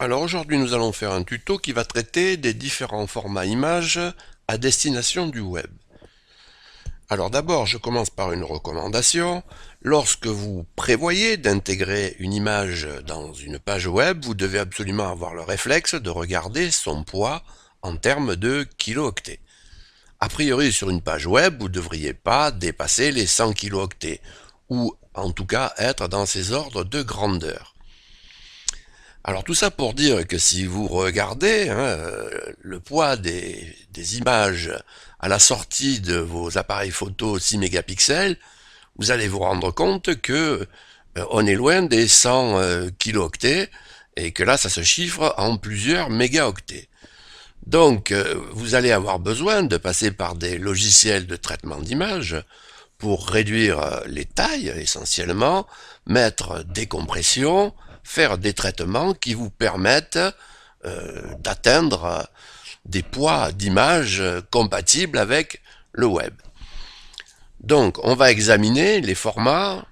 Alors aujourd'hui nous allons faire un tuto qui va traiter des différents formats images à destination du web. Alors d'abord je commence par une recommandation. Lorsque vous prévoyez d'intégrer une image dans une page web, vous devez absolument avoir le réflexe de regarder son poids en termes de kilooctets. A priori sur une page web, vous ne devriez pas dépasser les 100 kilooctets, ou en tout cas être dans ces ordres de grandeur. Alors tout ça pour dire que si vous regardez hein, le poids des, images à la sortie de vos appareils photo 6 mégapixels, vous allez vous rendre compte que euh, on est loin des 100 kilo euh, kilooctets et que là ça se chiffre en plusieurs mégaoctets. Donc euh, vous allez avoir besoin de passer par des logiciels de traitement d'images pour réduire les tailles essentiellement, mettre des compressions, faire des traitements qui vous permettent euh, d'atteindre des poids d'image compatibles avec le web. Donc, on va examiner les formats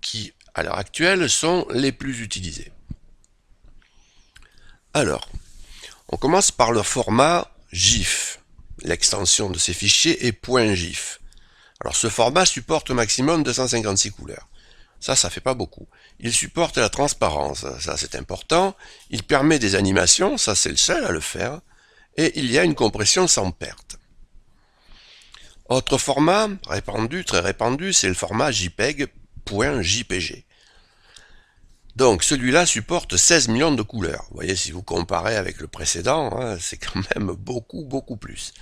qui, à l'heure actuelle, sont les plus utilisés. Alors, on commence par le format GIF. L'extension de ces fichiers est .gif. Alors, ce format supporte au maximum 256 couleurs. Ça, ça fait pas beaucoup. Il supporte la transparence, ça c'est important. Il permet des animations, ça c'est le seul à le faire. Et il y a une compression sans perte. Autre format répandu, très répandu, c'est le format JPEG.jpg. Donc celui-là supporte 16 millions de couleurs. Vous voyez, si vous comparez avec le précédent, hein, c'est quand même beaucoup, beaucoup plus.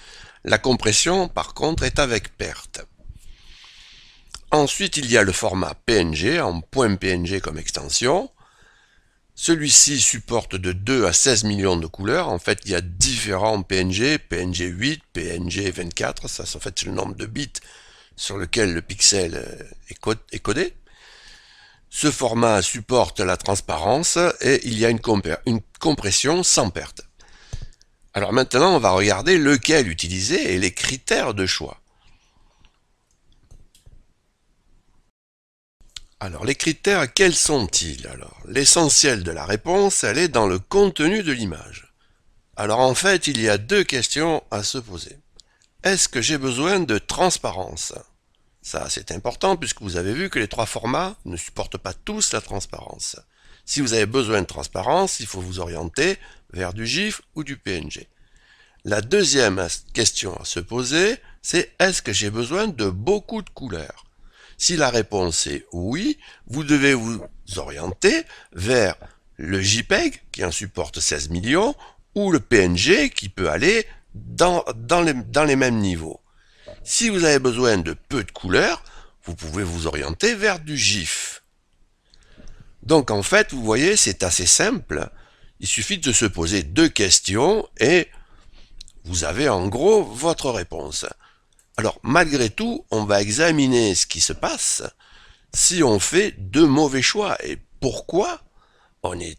La compression, par contre, est avec perte. Ensuite, il y a le format PNG, en .png comme extension. Celui-ci supporte de 2 à 16 millions de couleurs. En fait, il y a différents PNG, PNG 8, PNG 24. Ça, en fait, c'est le nombre de bits sur lequel le pixel euh, est codé. Ce format supporte la transparence et il y a une, une compression sans perte. Alors maintenant, on va regarder lequel utiliser et les critères de choix. Alors, les critères, quels sont-ils Alors, l'essentiel de la réponse, elle est dans le contenu de l'image. Alors, en fait, il y a deux questions à se poser. Est-ce que j'ai besoin de transparence Ça, c'est important puisque vous avez vu que les trois formats ne supportent pas tous la transparence. Si vous avez besoin de transparence, il faut vous orienter vers du GIF ou du PNG. La deuxième question à se poser, c'est est-ce que j'ai besoin de beaucoup de couleurs si la réponse est oui, vous devez vous orienter vers le JPEG qui en supporte 16 millions ou le PNG qui peut aller dans, dans, dans les mêmes niveaux. Si vous avez besoin de peu de couleurs, vous pouvez vous orienter vers du GIF. Donc en fait, vous voyez, c'est assez simple. Il suffit de se poser deux questions et vous avez en gros votre réponse. Alors malgré tout, on va examiner ce qui se passe si on fait de mauvais choix et pourquoi on est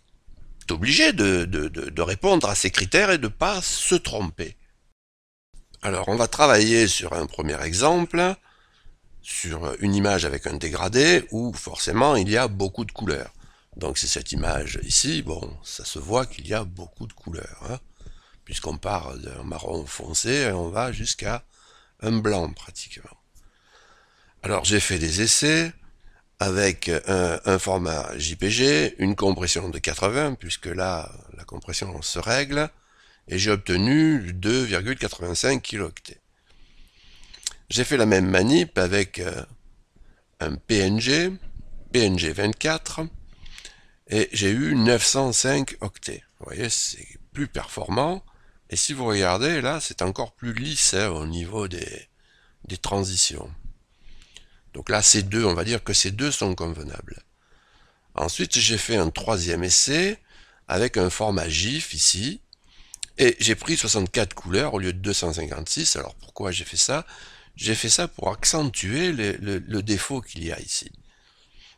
obligé de, répondre à ces critères et de ne pas se tromper. Alors on va travailler sur un premier exemple, sur une image avec un dégradé où forcément il y a beaucoup de couleurs. Donc c'est cette image ici, bon, ça se voit qu'il y a beaucoup de couleurs. Hein. Puisqu'on part d'un marron foncé, et on va jusqu'à un blanc pratiquement. Alors j'ai fait des essais avec un, format JPG, une compression de 80, puisque là la compression se règle, et j'ai obtenu 2,85 kilooctets. J'ai fait la même manip avec euh, un PNG, PNG 24, et j'ai eu 905 octets. Vous voyez, c'est plus performant, et si vous regardez, là, c'est encore plus lisse hein, au niveau des, transitions. Donc là, ces deux, on va dire que ces deux sont convenables. Ensuite, j'ai fait un troisième essai avec un format GIF ici. Et j'ai pris 64 couleurs au lieu de 256. Alors pourquoi j'ai fait ça J'ai fait ça pour accentuer le, défaut qu'il y a ici.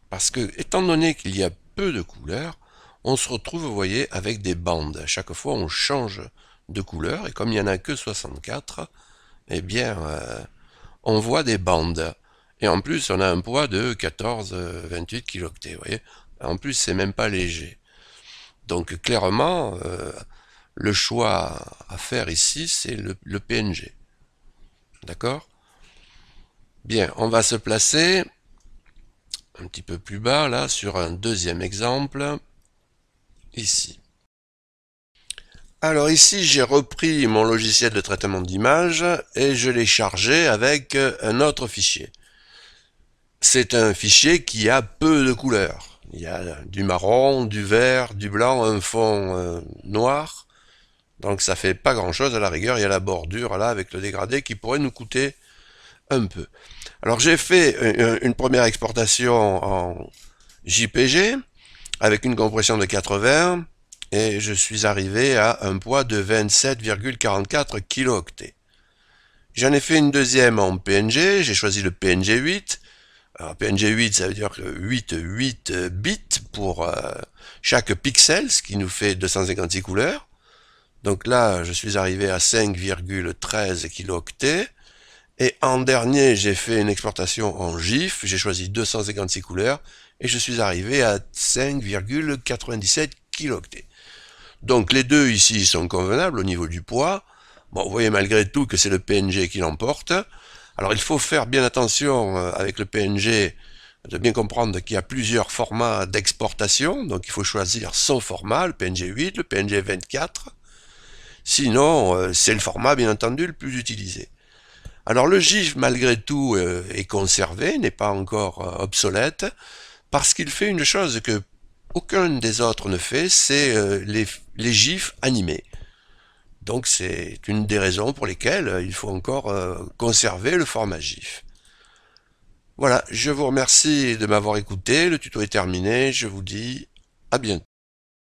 Parce que, étant donné qu'il y a peu de couleurs, on se retrouve, vous voyez, avec des bandes. À chaque fois, on change de couleurs, et comme il n'y en a que 64, eh bien, euh, on voit des bandes. Et en plus, on a un poids de 14-28 euh, kiloctets, vous voyez. En plus, c'est même pas léger. Donc, clairement, euh, le choix à faire ici, c'est le PNG. D'accord Bien, on va se placer un petit peu plus bas, là, sur un deuxième exemple, ici. Alors ici, j'ai repris mon logiciel de traitement d'image et je l'ai chargé avec euh, un autre fichier. C'est un fichier qui a peu de couleurs. Il y a du marron, du vert, du blanc, un fond euh, noir. Donc ça fait pas grand chose à la rigueur. Il y a la bordure là avec le dégradé qui pourrait nous coûter un peu. Alors j'ai fait euh, une première exportation en JPG avec une compression de 80 et je suis arrivé à un poids de 27,44 kilooctets. J'en ai fait une deuxième en PNG, j'ai choisi le PNG 8. Alors PNG 8, ça veut dire que 8, 8 bits pour euh, chaque pixel, ce qui nous fait 256 couleurs. Donc là, je suis arrivé à 5,13 kilooctets. Et en dernier, j'ai fait une exportation en GIF, j'ai choisi 256 couleurs, et je suis arrivé à 5,97 kilooctets. Donc les deux ici sont convenables au niveau du poids. Bon, vous voyez malgré tout que c'est le PNG qui l'emporte. Alors il faut faire bien attention euh, avec le PNG de bien comprendre qu'il y a plusieurs formats d'exportation, donc il faut choisir son format, le PNG 8, le PNG 24. Sinon, euh, c'est le format bien entendu le plus utilisé. Alors le GIF malgré tout euh, est conservé, n'est pas encore obsolète, parce qu'il fait une chose que aucun des autres ne fait, c'est les les gifs animés. Donc c'est une des raisons pour lesquelles euh, il faut encore euh, conserver le format GIF. Voilà, je vous remercie de m'avoir écouté, le tuto est terminé, je vous dis à bientôt.